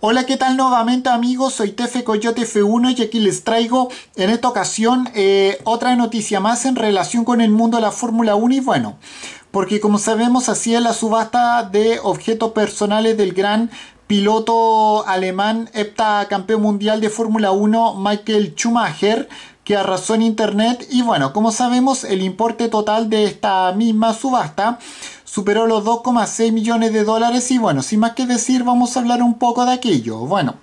Hola, ¿qué tal nuevamente amigos? Soy Tefe Coyote F1 y aquí les traigo en esta ocasión eh, otra noticia más en relación con el mundo de la Fórmula 1 y bueno, porque como sabemos así es la subasta de objetos personales del gran piloto alemán, campeón mundial de Fórmula 1, Michael Schumacher, que arrasó en internet y bueno, como sabemos el importe total de esta misma subasta superó los 2,6 millones de dólares y bueno, sin más que decir vamos a hablar un poco de aquello. Bueno,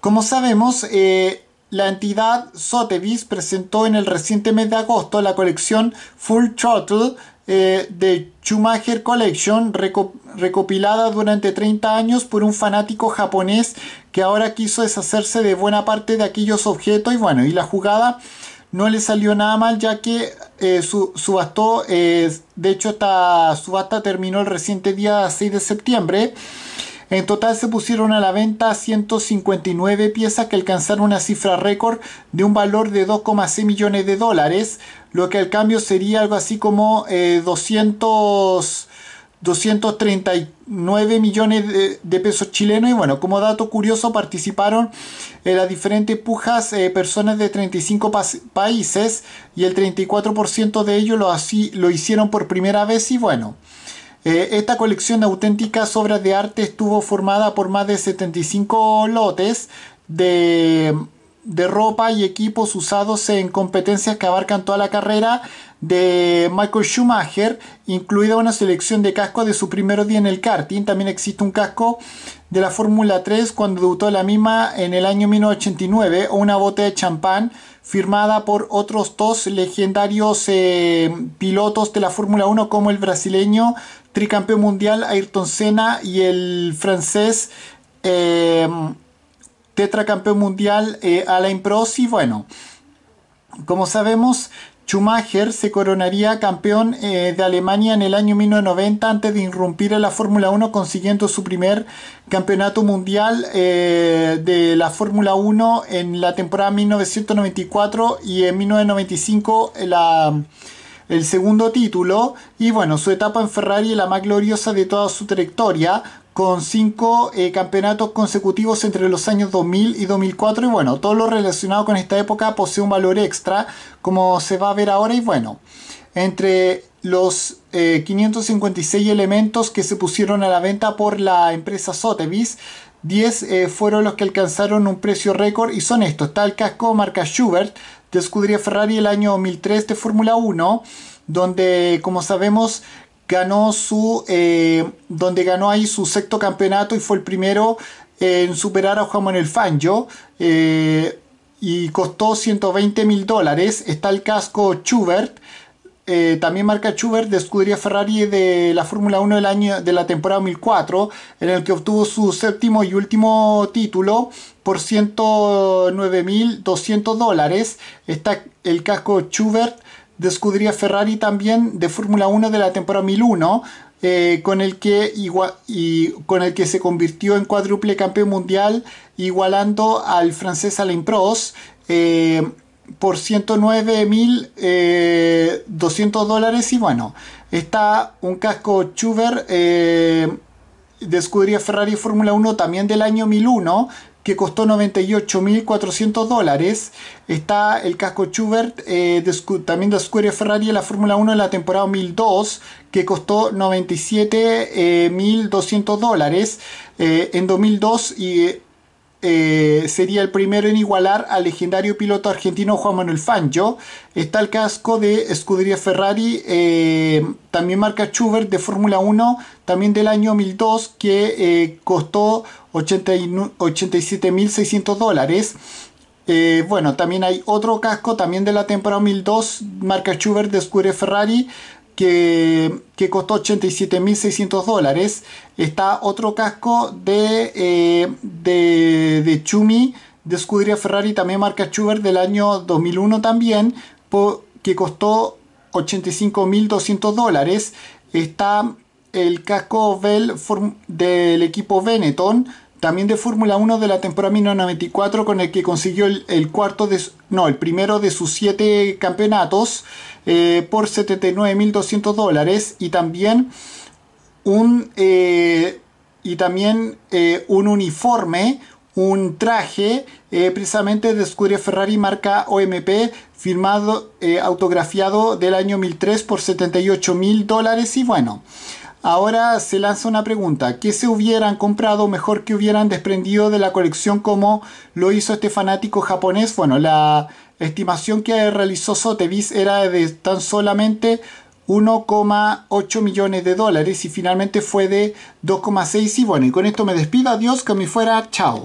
como sabemos, eh, la entidad Sotheby's presentó en el reciente mes de agosto la colección Full Throttle eh, de Schumacher Collection recopilada durante 30 años por un fanático japonés que ahora quiso deshacerse de buena parte de aquellos objetos y bueno, y la jugada no le salió nada mal ya que eh, su, subastó, eh, de hecho esta subasta terminó el reciente día 6 de septiembre. En total se pusieron a la venta 159 piezas que alcanzaron una cifra récord de un valor de 2,6 millones de dólares, lo que al cambio sería algo así como 200... Eh, 239 millones de, pesos chilenos. Y bueno, como dato curioso, participaron en eh, las diferentes pujas eh, personas de 35 países y el 34% de ellos lo, así, lo hicieron por primera vez. Y bueno, eh, esta colección de auténticas obras de arte estuvo formada por más de 75 lotes de de ropa y equipos usados en competencias que abarcan toda la carrera de Michael Schumacher, incluida una selección de casco de su primer día en el karting. También existe un casco de la Fórmula 3 cuando debutó la misma en el año 1989 o una bota de champán firmada por otros dos legendarios eh, pilotos de la Fórmula 1 como el brasileño tricampeón mundial Ayrton Senna y el francés eh, tetracampeón mundial eh, a la Impros y bueno, como sabemos, Schumacher se coronaría campeón eh, de Alemania en el año 1990 antes de irrumpir en la Fórmula 1 consiguiendo su primer campeonato mundial eh, de la Fórmula 1 en la temporada 1994 y en 1995 el segundo título y bueno su etapa en Ferrari la más gloriosa de toda su trayectoria con cinco eh, campeonatos consecutivos entre los años 2000 y 2004 y bueno, todo lo relacionado con esta época posee un valor extra como se va a ver ahora y bueno, entre los 556 eh, elementos que se pusieron a la venta por la empresa Sotheby's 10 eh, fueron los que alcanzaron un precio récord y son estos. Está el casco marca Schubert de Ferrari el año 2003 de Fórmula 1, donde como sabemos ganó su eh, donde ganó ahí su sexto campeonato y fue el primero eh, en superar a Juan Manuel Fangio eh, y costó 120 mil dólares está el casco Schubert también marca Chubert de escudería Ferrari de la Fórmula 1 del año de la temporada 2004 en el que obtuvo su séptimo y último título por 109.200 dólares está el casco Schubert de Ferrari también de Fórmula 1 de la temporada 1001, eh, con, el que y, con el que se convirtió en cuádruple campeón mundial, igualando al francés Alain Prost eh, por 109.200 eh, dólares. Y bueno, está un casco Chuber de Ferrari Fórmula 1 también del año 1001 que costó 98.400 dólares. Está el casco Schubert, eh, también de Square Ferrari en la Fórmula 1 en la temporada 2002, que costó 97.200 eh, dólares. Eh, en 2002 y eh, sería el primero en igualar al legendario piloto argentino Juan Manuel Fangio. Está el casco de Escudería Ferrari, eh, también marca Schubert de Fórmula 1, también del año 2002, que eh, costó 87.600 dólares. bueno, también hay otro casco, también de la temporada 2002, marca Schubert de Escudería Ferrari, que, que costó 87.600 dólares. Está otro casco de, eh, de, Chumi de Scuderia Ferrari, también marca Chubert del año 2001 también, que costó 85.200 dólares. Está el casco Bell del equipo Benetton también de Fórmula 1 de la temporada 1994 con el que consiguió el, cuarto no, el primero de sus siete campeonatos eh, por 79.200 dólares y también un, eh, y también, eh, un uniforme, un traje precisamente de Scuderia Ferrari marca OMP firmado, autografiado del año 2003 por 78.000 dólares y bueno, Ahora se lanza una pregunta, ¿qué se hubieran comprado mejor que hubieran desprendido de la colección como lo hizo este fanático japonés? Bueno, la estimación que realizó Sotheby's era de tan solamente 1,8 millones de dólares y finalmente fue de 2,6 y bueno, y con esto me despido, adiós, que me fuera, chao.